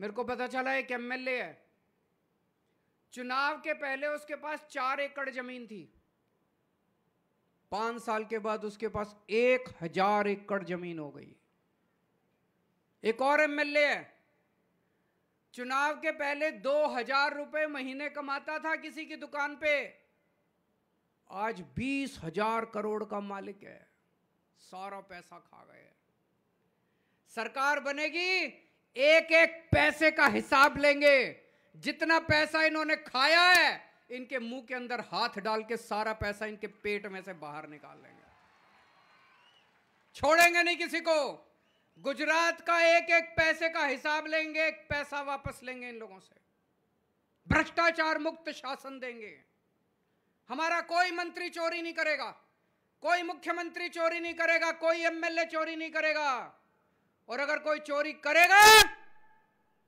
मेरे को पता चला एक एम है चुनाव के पहले उसके पास चार एकड़ जमीन थी पांच साल के बाद उसके पास एक हजार एकड़ जमीन हो गई एक और एमएलए है चुनाव के पहले दो हजार रुपए महीने कमाता था किसी की दुकान पे आज बीस हजार करोड़ का मालिक है सारा पैसा खा गए सरकार बनेगी एक एक पैसे का हिसाब लेंगे जितना पैसा इन्होंने खाया है इनके मुंह के अंदर हाथ डाल के सारा पैसा इनके पेट में से बाहर निकाल लेंगे छोड़ेंगे नहीं किसी को गुजरात का एक एक पैसे का हिसाब लेंगे एक पैसा वापस लेंगे इन लोगों से भ्रष्टाचार मुक्त शासन देंगे हमारा कोई मंत्री चोरी नहीं करेगा कोई मुख्यमंत्री चोरी नहीं करेगा कोई एमएलए चोरी नहीं करेगा और अगर कोई चोरी करेगा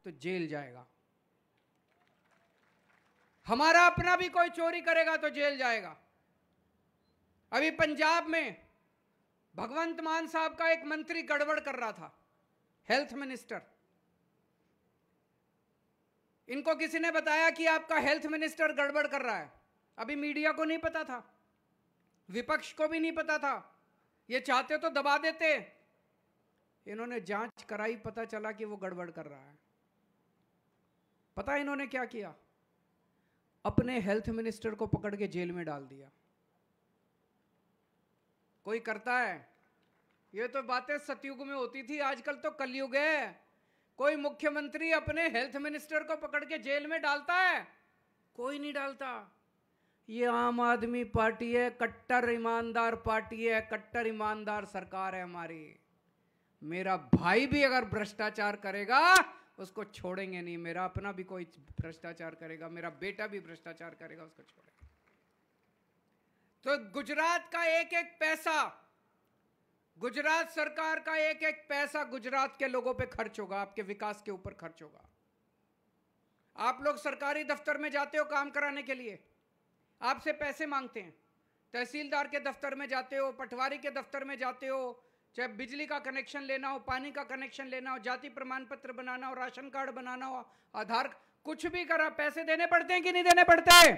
तो जेल जाएगा हमारा अपना भी कोई चोरी करेगा तो जेल जाएगा अभी पंजाब में भगवंत मान साहब का एक मंत्री गड़बड़ कर रहा था हेल्थ मिनिस्टर इनको किसी ने बताया कि आपका हेल्थ मिनिस्टर गड़बड़ कर रहा है अभी मीडिया को नहीं पता था विपक्ष को भी नहीं पता था ये चाहते तो दबा देते इन्होंने जांच कराई पता चला कि वो गड़बड़ कर रहा है पता है इन्होंने क्या किया अपने हेल्थ मिनिस्टर को पकड़ के जेल में डाल दिया कोई करता है ये तो बातें सतयुग में होती थी आजकल तो कलयुग है कोई मुख्यमंत्री अपने हेल्थ मिनिस्टर को पकड़ के जेल में डालता है कोई नहीं डालता ये आम आदमी पार्टी है कट्टर ईमानदार पार्टी है कट्टर ईमानदार सरकार है हमारी मेरा भाई भी अगर भ्रष्टाचार करेगा उसको छोड़ेंगे नहीं मेरा अपना भी कोई भ्रष्टाचार करेगा मेरा बेटा भी भ्रष्टाचार करेगा उसको छोड़ेगा तो गुजरात का एक एक पैसा गुजरात सरकार का एक एक पैसा गुजरात के लोगों पे खर्च होगा आपके विकास के ऊपर खर्च होगा आप लोग सरकारी दफ्तर में जाते हो काम कराने के लिए आपसे पैसे मांगते हैं तहसीलदार के दफ्तर में जाते हो पटवारी के दफ्तर में जाते हो चाहे बिजली का कनेक्शन लेना हो पानी का कनेक्शन लेना हो जाति प्रमाण पत्र बनाना हो राशन कार्ड बनाना हो आधार कुछ भी करा पैसे देने पड़ते हैं कि नहीं देने पड़ते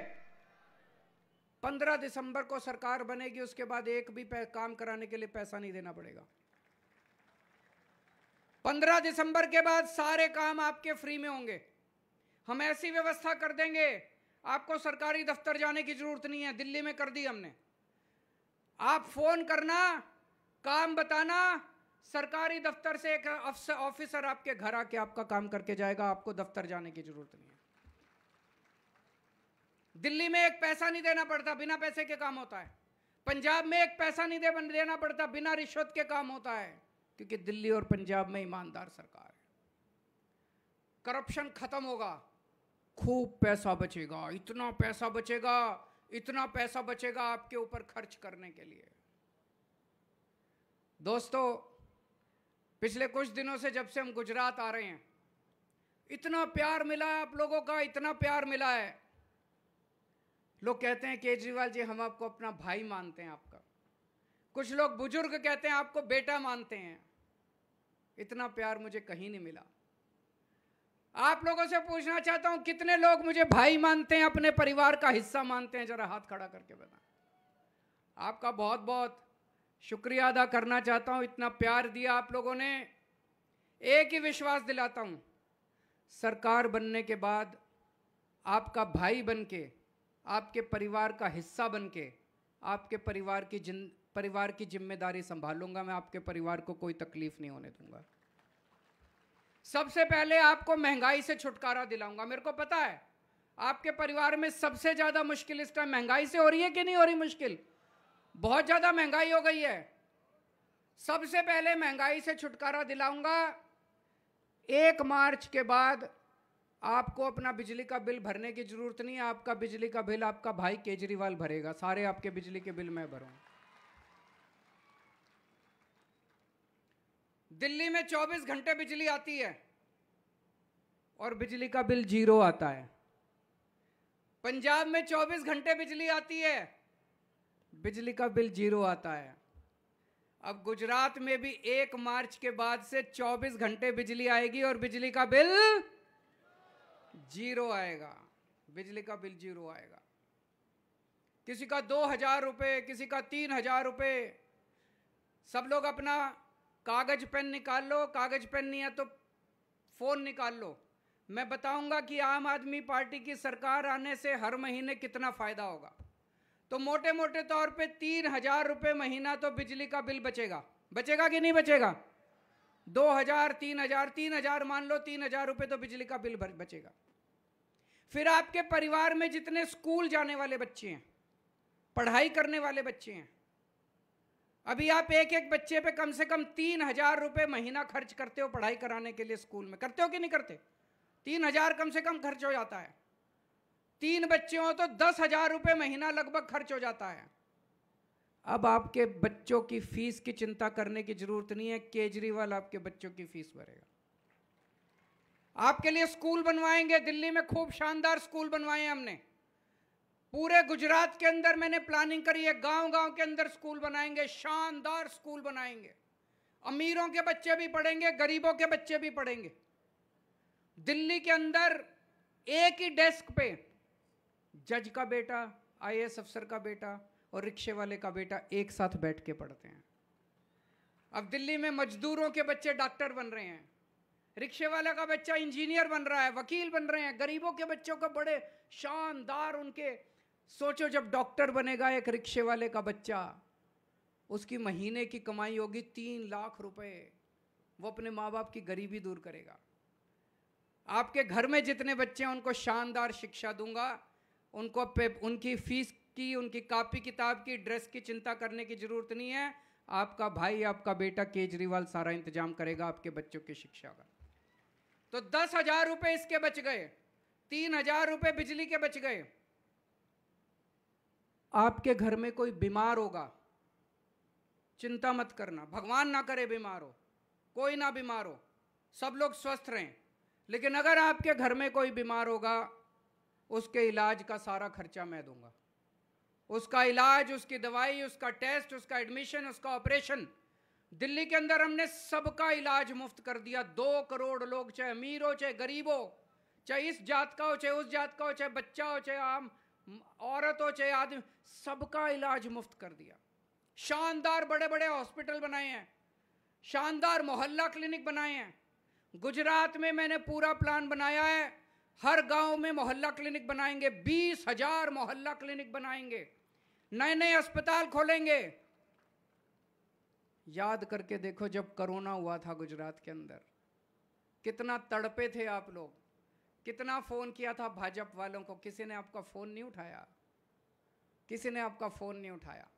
पंद्रह दिसंबर को सरकार बनेगी उसके बाद एक भी काम कराने के लिए पैसा नहीं देना पड़ेगा पंद्रह दिसंबर के बाद सारे काम आपके फ्री में होंगे हम ऐसी व्यवस्था कर देंगे आपको सरकारी दफ्तर जाने की जरूरत नहीं है दिल्ली में कर दी हमने आप फोन करना काम बताना सरकारी दफ्तर से एक ऑफिसर आपके घर आके आपका काम करके जाएगा आपको दफ्तर जाने की जरूरत नहीं है दिल्ली में एक पैसा नहीं देना पड़ता बिना पैसे के काम होता है पंजाब में एक पैसा नहीं दे देना पड़ता बिना रिश्वत के काम होता है क्योंकि दिल्ली और पंजाब में ईमानदार सरकार है करप्शन खत्म होगा खूब पैसा बचेगा इतना पैसा बचेगा इतना पैसा बचेगा आपके ऊपर खर्च करने के लिए दोस्तों पिछले कुछ दिनों से जब से हम गुजरात आ रहे हैं इतना प्यार मिला है आप लोगों का इतना प्यार मिला है लोग कहते हैं केजरीवाल जी हम आपको अपना भाई मानते हैं आपका कुछ लोग बुजुर्ग कहते हैं आपको बेटा मानते हैं इतना प्यार मुझे कहीं नहीं मिला आप लोगों से पूछना चाहता हूं कितने लोग मुझे भाई मानते हैं अपने परिवार का हिस्सा मानते हैं जरा हाथ खड़ा करके बता आपका बहुत बहुत शुक्रिया अदा करना चाहता हूँ इतना प्यार दिया आप लोगों ने एक ही विश्वास दिलाता हूँ सरकार बनने के बाद आपका भाई बन के आपके परिवार का हिस्सा बन के आपके परिवार की जिन परिवार की जिम्मेदारी संभालूंगा मैं आपके परिवार को कोई तकलीफ नहीं होने दूंगा सबसे पहले आपको महंगाई से छुटकारा दिलाऊंगा मेरे को पता है आपके परिवार में सबसे ज़्यादा मुश्किल इस टाइम महंगाई से हो रही है कि नहीं हो रही मुश्किल बहुत ज़्यादा महंगाई हो गई है सबसे पहले महंगाई से छुटकारा दिलाऊंगा एक मार्च के बाद आपको अपना बिजली का बिल भरने की ज़रूरत नहीं है आपका बिजली का बिल आपका भाई केजरीवाल भरेगा सारे आपके बिजली के बिल मैं भरू दिल्ली में 24 घंटे बिजली आती है और बिजली का बिल जीरो आता है पंजाब में 24 घंटे बिजली आती है बिजली का बिल जीरो आता है अब गुजरात में भी एक मार्च के बाद से 24 घंटे बिजली आएगी और बिजली का बिल जीरो आएगा बिजली का बिल जीरो आएगा किसी का दो हजार रुपये किसी का तीन हजार रुपये सब लोग अपना कागज पेन निकाल लो कागज पेन नहीं है तो फोन निकाल लो मैं बताऊंगा कि आम आदमी पार्टी की सरकार आने से हर महीने कितना फायदा होगा तो मोटे मोटे तौर पे तीन हजार रुपये महीना तो बिजली का बिल बचेगा बचेगा कि नहीं बचेगा दो हजार तीन हजार तीन हजार मान लो तीन हजार रुपये तो बिजली का बिल बचेगा फिर आपके परिवार में जितने स्कूल जाने वाले बच्चे हैं पढ़ाई करने वाले बच्चे हैं अभी आप एक एक बच्चे पे कम से कम तीन हजार रुपये महीना खर्च करते हो पढ़ाई कराने के लिए स्कूल में करते हो कि नहीं करते तीन हजार कम से कम खर्च हो जाता है तीन बच्चे हो तो दस हजार रुपये महीना लगभग खर्च हो जाता है अब आपके बच्चों की फीस की चिंता करने की जरूरत नहीं है केजरीवाल आपके बच्चों की फीस भरेगा आपके लिए स्कूल बनवाएंगे दिल्ली में खूब शानदार स्कूल बनवाए हमने पूरे गुजरात के अंदर मैंने प्लानिंग करी है गांव गांव के अंदर स्कूल बनाएंगे शानदार स्कूल बनाएंगे अमीरों के बच्चे भी पढ़ेंगे गरीबों के बच्चे भी पढ़ेंगे दिल्ली के अंदर एक ही डेस्क पे जज का बेटा आई अफसर का बेटा और रिक्शे वाले का बेटा एक साथ बैठ के पढ़ते हैं अब दिल्ली में मजदूरों के बच्चे डॉक्टर बन रहे हैं रिक्शे वाले का बच्चा इंजीनियर बन रहा है वकील बन रहे हैं गरीबों के बच्चों का बड़े शानदार उनके सोचो जब डॉक्टर बनेगा एक रिक्शे वाले का बच्चा उसकी महीने की कमाई होगी तीन लाख रुपए वो अपने माँ बाप की गरीबी दूर करेगा आपके घर में जितने बच्चे हैं उनको शानदार शिक्षा दूंगा उनको उनकी फीस की उनकी कापी किताब की ड्रेस की चिंता करने की ज़रूरत नहीं है आपका भाई आपका बेटा केजरीवाल सारा इंतजाम करेगा आपके बच्चों की शिक्षा का तो दस हजार रुपये इसके बच गए तीन हजार रुपये बिजली के बच गए आपके घर में कोई बीमार होगा चिंता मत करना भगवान ना करे बीमार हो कोई ना बीमार हो सब लोग स्वस्थ रहें लेकिन अगर आपके घर में कोई बीमार होगा उसके इलाज का सारा खर्चा मैं दूंगा उसका इलाज उसकी दवाई उसका टेस्ट उसका एडमिशन उसका ऑपरेशन दिल्ली के अंदर हमने सबका इलाज मुफ्त कर दिया दो करोड़ लोग चाहे अमीर हो चाहे गरीब हो चाहे इस जात का हो चाहे उस जात का हो चाहे बच्चा हो चाहे आम औरत हो चाहे आदमी सबका इलाज मुफ्त कर दिया शानदार बड़े बड़े हॉस्पिटल बनाए हैं शानदार मोहल्ला क्लिनिक बनाए हैं गुजरात में मैंने पूरा प्लान बनाया है हर गांव में मोहल्ला क्लिनिक बनाएंगे बीस हजार मोहल्ला क्लिनिक बनाएंगे नए नए अस्पताल खोलेंगे याद करके देखो जब कोरोना हुआ था गुजरात के अंदर कितना तड़पे थे आप लोग कितना फ़ोन किया था भाजपा वालों को किसी ने आपका फ़ोन नहीं उठाया किसी ने आपका फ़ोन नहीं उठाया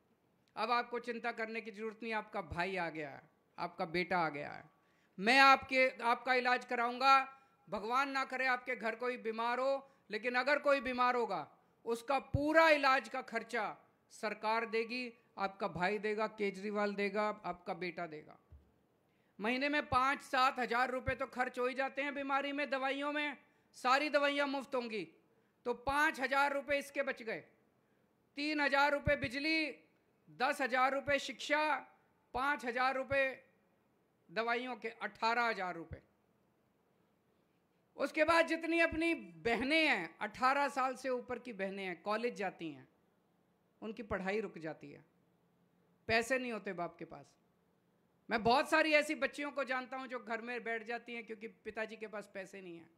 अब आपको चिंता करने की ज़रूरत नहीं आपका भाई आ गया है आपका बेटा आ गया है मैं आपके आपका इलाज कराऊंगा भगवान ना करे आपके घर कोई बीमार हो लेकिन अगर कोई बीमार होगा उसका पूरा इलाज का खर्चा सरकार देगी आपका भाई देगा केजरीवाल देगा आपका बेटा देगा महीने में पाँच सात हजार रुपये तो खर्च हो ही जाते हैं बीमारी में दवाइयों में सारी दवाइयाँ मुफ्त होंगी तो पाँच हजार रुपये इसके बच गए तीन हजार रुपये बिजली दस हजार रुपये शिक्षा पाँच हजार रुपये दवाइयों के अठारह हजार रुपये उसके बाद जितनी अपनी बहनें हैं अठारह साल से ऊपर की बहनें हैं कॉलेज जाती हैं उनकी पढ़ाई रुक जाती है पैसे नहीं होते बाप के पास मैं बहुत सारी ऐसी बच्चियों को जानता हूँ जो घर में बैठ जाती हैं क्योंकि पिताजी के पास पैसे नहीं हैं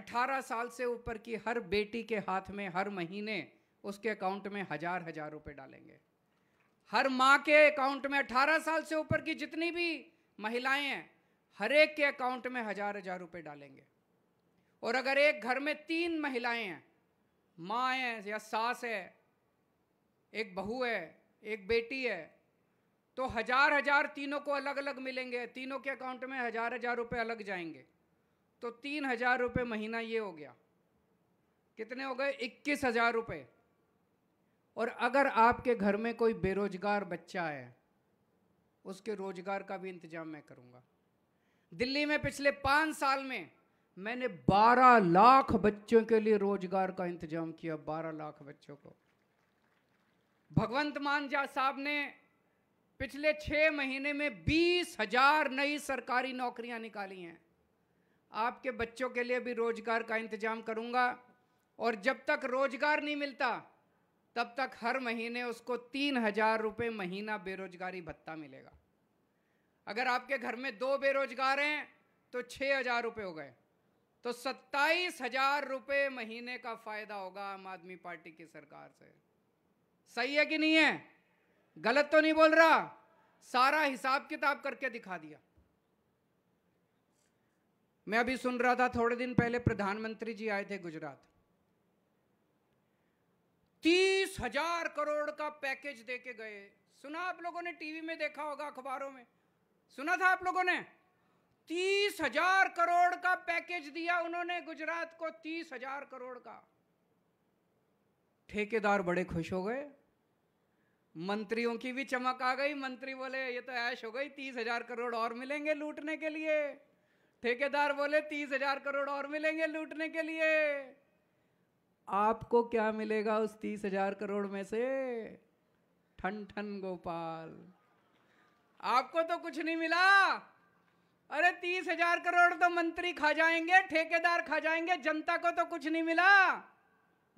अठारह साल से ऊपर की हर बेटी के हाथ में हर महीने उसके अकाउंट में हजार हजार रुपए डालेंगे हर माँ के अकाउंट में अठारह साल से ऊपर की जितनी भी महिलाएं हैं हर एक के अकाउंट में हजार हजार रुपए डालेंगे और अगर एक घर में तीन महिलाएं हैं माँ है या सास है एक बहू है एक बेटी है तो हजार हजार तीनों को अलग अलग मिलेंगे तीनों के अकाउंट में हजार हजार रुपये अलग जाएंगे तो तीन हजार रुपये महीना ये हो गया कितने हो गए इक्कीस हजार रुपये और अगर आपके घर में कोई बेरोजगार बच्चा है उसके रोजगार का भी इंतजाम मैं करूँगा दिल्ली में पिछले पाँच साल में मैंने 12 लाख बच्चों के लिए रोजगार का इंतजाम किया 12 लाख बच्चों को भगवंत मान झा साहब ने पिछले छः महीने में बीस हजार नई सरकारी नौकरियां निकाली हैं आपके बच्चों के लिए भी रोजगार का इंतजाम करूंगा और जब तक रोजगार नहीं मिलता तब तक हर महीने उसको तीन हजार रुपये महीना बेरोजगारी भत्ता मिलेगा अगर आपके घर में दो बेरोजगार हैं तो छः हजार रुपये हो गए तो सत्ताईस हजार रुपये महीने का फायदा होगा आम आदमी पार्टी की सरकार से सही है कि नहीं है गलत तो नहीं बोल रहा सारा हिसाब किताब करके दिखा दिया मैं अभी सुन रहा था थोड़े दिन पहले प्रधानमंत्री जी आए थे गुजरात तीस हजार करोड़ का पैकेज देके गए सुना आप लोगों ने टीवी में देखा होगा अखबारों में सुना था आप लोगों ने तीस हजार करोड़ का पैकेज दिया उन्होंने गुजरात को तीस हजार करोड़ का ठेकेदार बड़े खुश हो गए मंत्रियों की भी चमक आ गई मंत्री बोले ये तो ऐश हो गई तीस हजार करोड़ और मिलेंगे लूटने के लिए ठेकेदार बोले तीस हजार करोड़ और मिलेंगे लूटने के लिए आपको क्या मिलेगा उस तीस हजार करोड़ में से ठन ठन गोपाल आपको तो कुछ नहीं मिला अरे तीस हजार करोड़ तो मंत्री खा जाएंगे ठेकेदार खा जाएंगे जनता को तो कुछ नहीं मिला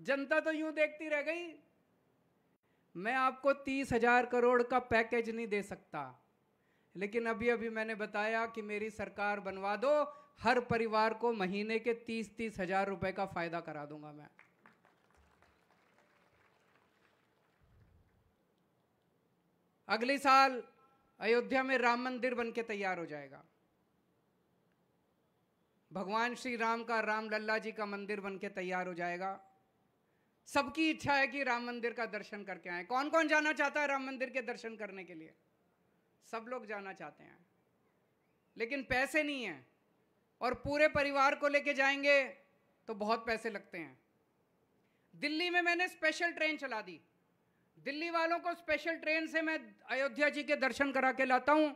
जनता तो यूं देखती रह गई मैं आपको तीस हजार करोड़ का पैकेज नहीं दे सकता लेकिन अभी अभी मैंने बताया कि मेरी सरकार बनवा दो हर परिवार को महीने के तीस तीस हजार रुपए का फायदा करा दूंगा मैं अगले साल अयोध्या में राम मंदिर बन के तैयार हो जाएगा भगवान श्री राम का राम लल्ला जी का मंदिर बन के तैयार हो जाएगा सबकी इच्छा है कि राम मंदिर का दर्शन करके आए कौन कौन जाना चाहता है राम मंदिर के दर्शन करने के लिए सब लोग जाना चाहते हैं लेकिन पैसे नहीं हैं और पूरे परिवार को लेके जाएंगे तो बहुत पैसे लगते हैं दिल्ली में मैंने स्पेशल ट्रेन चला दी दिल्ली वालों को स्पेशल ट्रेन से मैं अयोध्या जी के दर्शन करा के लाता हूँ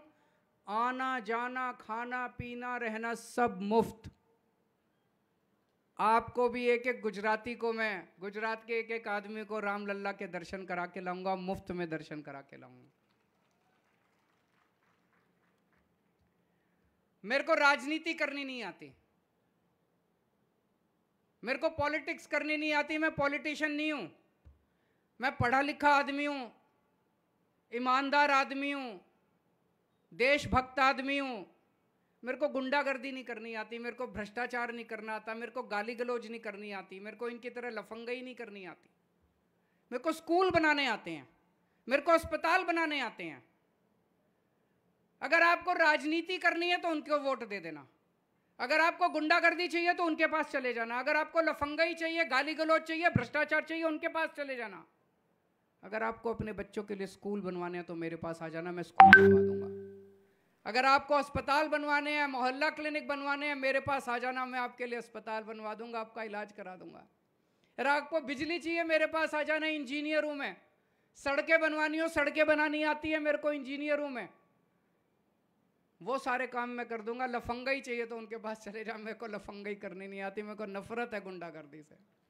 आना जाना खाना पीना रहना सब मुफ्त आपको भी एक एक गुजराती को मैं गुजरात के एक एक आदमी को राम लल्ला के दर्शन करा के लाऊंगा मुफ्त में दर्शन करा के लाऊंगा मेरे को राजनीति करनी नहीं आती मेरे को पॉलिटिक्स करनी नहीं आती मैं पॉलिटिशियन नहीं हूं मैं पढ़ा लिखा आदमी हूं ईमानदार आदमी हूं देशभक्त आदमी हूँ मेरे को गुंडागर्दी नहीं करनी आती मेरे को भ्रष्टाचार नहीं करना आता मेरे को गाली गलौज नहीं करनी आती मेरे को इनकी तरह लफंगई नहीं करनी आती मेरे को स्कूल बनाने आते हैं मेरे को अस्पताल बनाने आते हैं अगर आपको राजनीति करनी है तो उनको वोट दे देना अगर आपको गुंडागर्दी चाहिए तो उनके पास चले जाना अगर आपको लफंगई चाहिए गाली गलौज चाहिए भ्रष्टाचार चाहिए उनके पास चले जाना अगर आपको अपने बच्चों के लिए स्कूल बनवाने हैं तो मेरे पास आ जाना मैं स्कूल बनवा दूंगा अगर आपको अस्पताल बनवाने हैं मोहल्ला क्लिनिक बनवाने हैं मेरे पास आ जाना मैं आपके लिए अस्पताल बनवा दूंगा आपका इलाज करा दूंगा अगर आपको बिजली चाहिए मेरे पास आ जाना इंजीनियर हूं मैं सड़कें बनवानी हो सड़कें बनानी आती है मेरे को इंजीनियर हूं मैं वो सारे काम मैं कर दूंगा लफंगा ही चाहिए तो उनके पास चले जा मेरे को लफंगा ही करनी नहीं आती मेरे को नफरत है गुंडागर्दी से